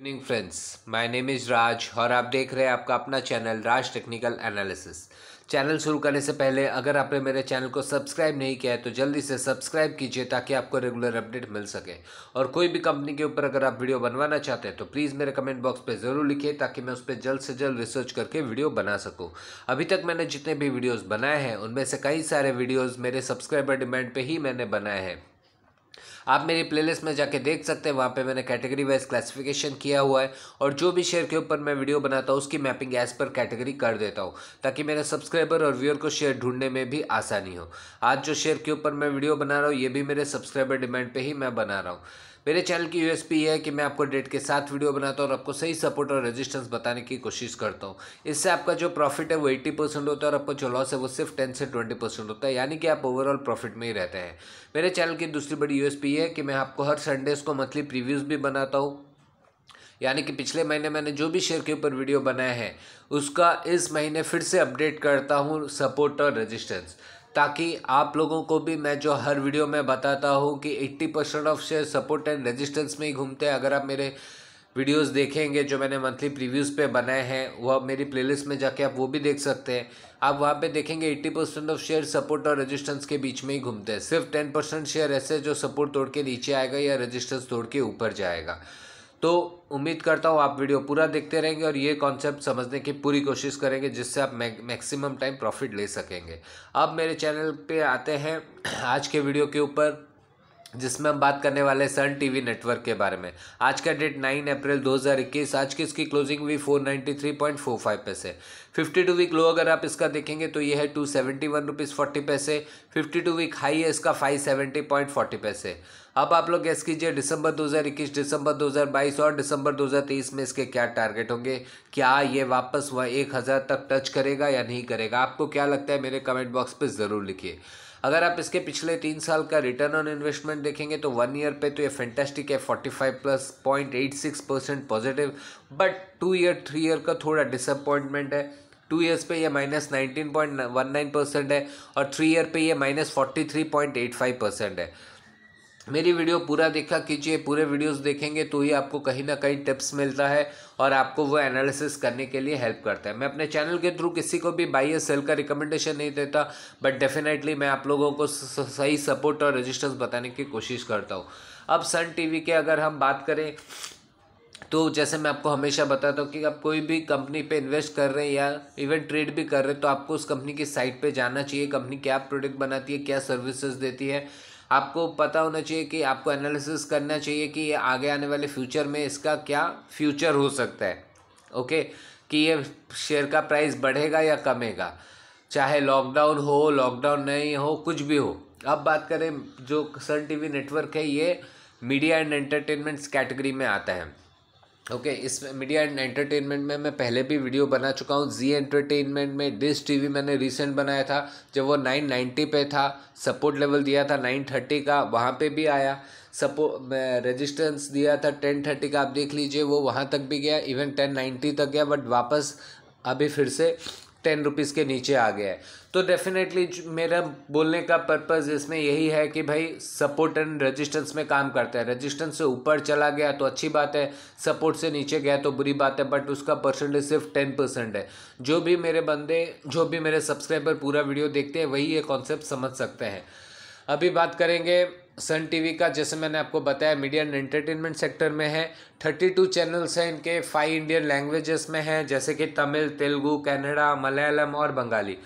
evening friends my name is Raj और आप देख रहे हैं आपका अपना चैनल राज टेक्निकल एनालिसिस चैनल शुरू करने से पहले अगर आपने मेरे चैनल को सब्सक्राइब नहीं किया है तो जल्दी से सब्सक्राइब कीजिए ताकि आपको रेगुलर अपडेट मिल सके और कोई भी कंपनी के ऊपर अगर आप वीडियो बनवाना चाहते हैं तो प्लीज़ मेरे कमेंट बॉक्स पर ज़रूर लिखिए ताकि मैं उस पर जल्द से जल्द रिसर्च करके वीडियो बना सकूँ अभी तक मैंने जितने भी वीडियोज़ बनाए हैं उनमें से कई सारे वीडियोज़ मेरे सब्सक्राइबर डिमांड पर ही मैंने बनाए हैं आप मेरी प्लेलिस्ट में जाके देख सकते हैं वहाँ पे मैंने कैटेगरी वाइज क्लासिफिकेशन किया हुआ है और जो भी शेयर के ऊपर मैं वीडियो बनाता हूँ उसकी मैपिंग एज पर कैटेगरी कर देता हूँ ताकि मेरे सब्सक्राइबर और व्यूअर को शेयर ढूंढने में भी आसानी हो आज जो शेयर के ऊपर मैं वीडियो बना रहा हूँ ये भी मेरे सब्सक्राइबर डिमांड पर ही मैं बना रहा हूँ मेरे चैनल की यूएसपी है कि मैं आपको डेट के साथ वीडियो बनाता हूँ और आपको सही सपोर्ट और रेजिस्टेंस बताने की कोशिश करता हूँ इससे आपका जो प्रॉफिट है वो एट्टी परसेंट होता है और आपका जो लॉस है वो सिर्फ टेन से ट्वेंटी परसेंट होता है यानी कि आप ओवरऑल प्रॉफिट में ही रहते हैं मेरे चैनल की दूसरी बड़ी यूएसपी है कि मैं आपको हर संडेज़ को मंथली प्रीव्यूज़ भी बनाता हूँ यानी कि पिछले महीने मैंने जो भी शेयर के ऊपर वीडियो बनाया है उसका इस महीने फिर से अपडेट करता हूँ सपोर्ट और रजिस्टेंस ताकि आप लोगों को भी मैं जो हर वीडियो में बताता हूँ कि 80 percent of share support and resistance में ही घूमते हैं अगर आप मेरे वीडियोस देखेंगे जो मैंने मंथली प्रीव्यूज़ पे बनाए हैं वह मेरी प्लेलिस्ट में जाके आप वो भी देख सकते हैं आप वहाँ पे देखेंगे 80 परसेंट ऑफ शेयर सपोर्ट और रेजिस्टेंस के बीच में ही घूमते हैं सिर्फ 10 परसेंट शेयर ऐसे जो सपोर्ट तोड़ के नीचे आएगा या रजिस्टेंस तोड़ के ऊपर जाएगा तो उम्मीद करता हूँ आप वीडियो पूरा देखते रहेंगे और ये कॉन्सेप्ट समझने की पूरी कोशिश करेंगे जिससे आप मैक्सिमम टाइम प्रॉफिट ले सकेंगे अब मेरे चैनल पे आते हैं आज के वीडियो के ऊपर जिसमें हम बात करने वाले सन टीवी नेटवर्क के बारे में आज का डेट 9 अप्रैल 2021 आज की इसकी क्लोजिंग हुई 493.45 पैसे 52 वीक लो अगर आप इसका देखेंगे तो ये है two seventy one rupees forty paise fifty two week high है इसका फाइव सेवेंटी पॉइंट फोर्टी पैसे अब आप लोग गैस कीजिए दिसंबर 2021 दिसंबर 2022 और दिसंबर 2023 में इसके क्या टारगेट होंगे क्या ये वापस वह एक हज़ार तक टच करेगा या नहीं करेगा आपको क्या लगता है मेरे कमेंट बॉक्स पर ज़रूर लिखिए अगर आप इसके पिछले तीन साल का रिटर्न ऑन इन्वेस्टमेंट देखेंगे तो वन ईयर पे तो ये फैंटेस्टिक है forty five plus point eight six percent positive but two year three year का थोड़ा डिसअपॉइंटमेंट है टू ईयर्स पे ये minus nineteen point one nine percent है और थ्री ईयर पे ये minus forty three point eight five percent है मेरी वीडियो पूरा देखा कीजिए पूरे वीडियोस देखेंगे तो ही आपको कहीं ना कहीं टिप्स मिलता है और आपको वो एनालिसिस करने के लिए हेल्प करता है मैं अपने चैनल के थ्रू किसी को भी बाई या सेल का रिकमेंडेशन नहीं देता बट डेफिनेटली मैं आप लोगों को सही सपोर्ट और रजिस्टेंस बताने की कोशिश करता हूँ अब सन टी के अगर हम बात करें तो जैसे मैं आपको हमेशा बताता हूँ कि आप कोई भी कंपनी पे इन्वेस्ट कर रहे हैं या इवन ट्रेड भी कर रहे हैं तो आपको उस कंपनी की साइट पे जाना चाहिए कंपनी क्या प्रोडक्ट बनाती है क्या सर्विसेज देती है आपको पता होना चाहिए कि आपको एनालिसिस करना चाहिए कि ये आगे आने वाले फ्यूचर में इसका क्या फ्यूचर हो सकता है ओके कि ये शेयर का प्राइस बढ़ेगा या कमेगा चाहे लॉकडाउन हो लॉकडाउन नहीं हो कुछ भी हो अब बात करें जो सन टीवी नेटवर्क है ये मीडिया एंड एंटरटेनमेंट्स कैटेगरी में आता है ओके okay, इस मीडिया एंड एंटरटेनमेंट में मैं पहले भी वीडियो बना चुका हूँ जी एंटरटेनमेंट में डिश टीवी मैंने रिसेंट बनाया था जब वो नाइन नाइन्टी पे था सपोर्ट लेवल दिया था नाइन थर्टी का वहाँ पे भी आया सपोर्ट रेजिस्टेंस दिया था टेन थर्टी का आप देख लीजिए वो वहाँ तक भी गया इवन टेन नाइन्टी तक गया बट वापस अभी फिर से टेन रुपीज़ के नीचे आ गया है तो डेफिनेटली मेरा बोलने का पर्पज़ इसमें यही है कि भाई सपोर्ट एंड रेजिस्टेंस में काम करता है रेजिस्टेंस से ऊपर चला गया तो अच्छी बात है सपोर्ट से नीचे गया तो बुरी बात है बट उसका परसेंटेज सिर्फ टेन परसेंट है जो भी मेरे बंदे जो भी मेरे सब्सक्राइबर पूरा वीडियो देखते हैं वही ये कॉन्सेप्ट समझ सकते हैं अभी बात करेंगे सन टीवी का जैसे मैंने आपको बताया मीडिया एंड एंटरटेनमेंट सेक्टर में है थर्टी टू चैनल्स हैं इनके फाइव इंडियन लैंग्वेजेस में हैं जैसे कि तमिल तेलुगू कन्नड़ा मलयालम और बंगाली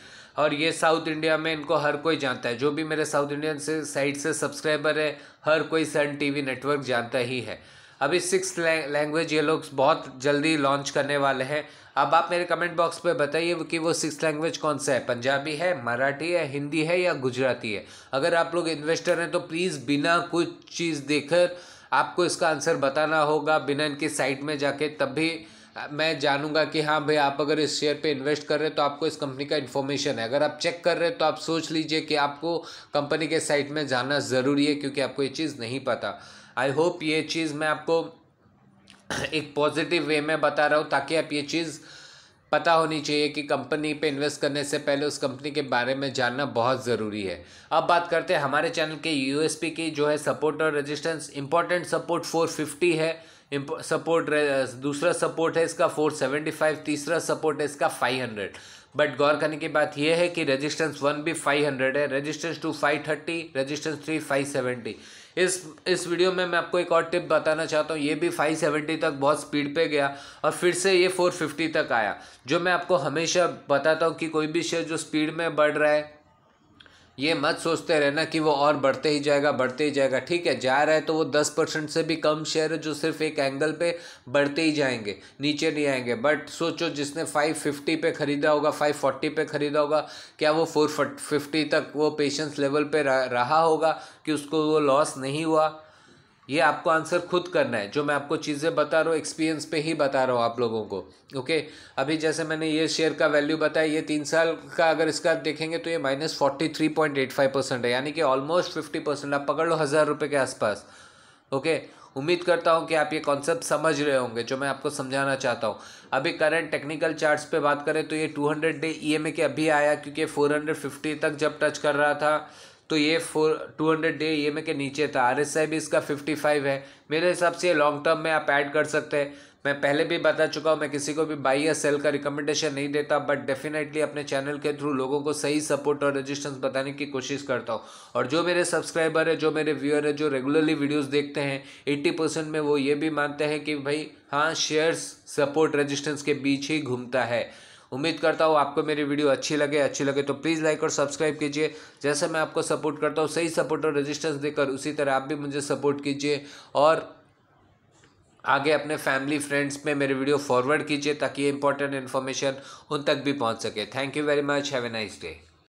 और ये साउथ इंडिया में इनको हर कोई जानता है जो भी मेरे साउथ इंडियन से साइड से सब्सक्राइबर है हर कोई सन टीवी नेटवर्क जानता ही है अभी सिक्स लैंग्वेज ये लोग बहुत जल्दी लॉन्च करने वाले हैं अब आप मेरे कमेंट बॉक्स पे बताइए कि वो सिक्स लैंग्वेज कौन सा है पंजाबी है मराठी है हिंदी है या गुजराती है अगर आप लोग इन्वेस्टर हैं तो प्लीज़ बिना कुछ चीज़ देकर आपको इसका आंसर बताना होगा बिना इनकी साइट में जाके तब भी मैं जानूंगा कि हाँ भाई आप अगर इस शेयर पे इन्वेस्ट कर रहे हैं तो आपको इस कंपनी का इन्फॉर्मेशन है अगर आप चेक कर रहे हैं तो आप सोच लीजिए कि आपको कंपनी के साइट में जाना ज़रूरी है क्योंकि आपको ये चीज़ नहीं पता आई होप ये चीज़ मैं आपको एक पॉजिटिव वे में बता रहा हूँ ताकि आप ये चीज़ पता होनी चाहिए कि कंपनी पे इन्वेस्ट करने से पहले उस कंपनी के बारे में जानना बहुत ज़रूरी है अब बात करते हैं हमारे चैनल के यूएसपी की जो है सपोर्ट और रेजिस्टेंस इंपॉर्टेंट सपोर्ट 450 है सपोर्ट दूसरा सपोर्ट है इसका 475 तीसरा सपोर्ट है इसका 500 बट गौर करने की बात यह है कि रेजिस्टेंस वन भी फाइव हंड्रेड है resistance two five thirty resistance three five seventy इस इस वीडियो में मैं आपको एक और टिप बताना चाहता हूँ ये भी 570 तक बहुत स्पीड पे गया और फिर से ये 450 तक आया जो मैं आपको हमेशा बताता हूँ कि कोई भी शेयर जो स्पीड में बढ़ रहा है ये मत सोचते रहना कि वो और बढ़ते ही जाएगा बढ़ते ही जाएगा ठीक है जा रहा है तो वो दस परसेंट से भी कम शेयर है जो सिर्फ एक एंगल पे बढ़ते ही जाएंगे नीचे नहीं आएंगे बट सोचो जिसने फाइव फिफ्टी पे ख़रीदा होगा फाइव फोर्टी पे ख़रीदा होगा क्या वो फोर फिफ्टी तक वो पेशेंस लेवल पे रहा होगा कि उसको वो लॉस नहीं हुआ ये आपको आंसर खुद करना है जो मैं आपको चीज़ें बता रहा हूँ एक्सपीरियंस पे ही बता रहा हूँ आप लोगों को ओके अभी जैसे मैंने ये शेयर का वैल्यू बताया ये तीन साल का अगर इसका देखेंगे तो ये minus forty three point eight five percent है यानी कि ऑलमोस्ट फिफ्टी परसेंट आप पकड़ लो हज़ार रुपये के आसपास ओके उम्मीद करता हूँ कि आप ये कॉन्सेप्ट समझ रहे होंगे जो मैं आपको समझाना चाहता हूँ अभी करंट टेक्निकल चार्ट्स पे बात करें तो ये 200 डे ईएमए के अभी आया क्योंकि 450 तक जब टच कर रहा था तो ये for two hundred day E के नीचे था आर एस आई भी इसका फिफ्टी फाइव है मेरे हिसाब से ये लॉन्ग टर्म में आप ऐड कर सकते हैं मैं पहले भी बता चुका हूँ मैं किसी को भी बाई या सेल का रिकमेंडेशन नहीं देता बट डेफिनेटली अपने चैनल के थ्रू लोगों को सही सपोर्ट और रजिस्टेंस बताने की कोशिश करता हूँ और जो मेरे सब्सक्राइबर है जो मेरे व्यूअर है जो रेगुलरली वीडियोस देखते हैं एट्टी परसेंट में वो ये भी मानते हैं कि भाई हाँ शेयर्स सपोर्ट रजिस्टेंस के बीच ही घूमता है उम्मीद करता हूँ आपको मेरी वीडियो अच्छी लगे अच्छी लगे तो प्लीज़ लाइक और सब्सक्राइब कीजिए जैसे मैं आपको सपोर्ट करता हूँ सही सपोर्ट और रजिस्टेंस देकर उसी तरह आप भी मुझे सपोर्ट कीजिए और आगे अपने फैमिली फ्रेंड्स में मेरे वीडियो फॉरवर्ड कीजिए ताकि ये इंपॉर्टेंट इन्फॉर्मेशन उन तक भी पहुंच सके thank you very much have a nice day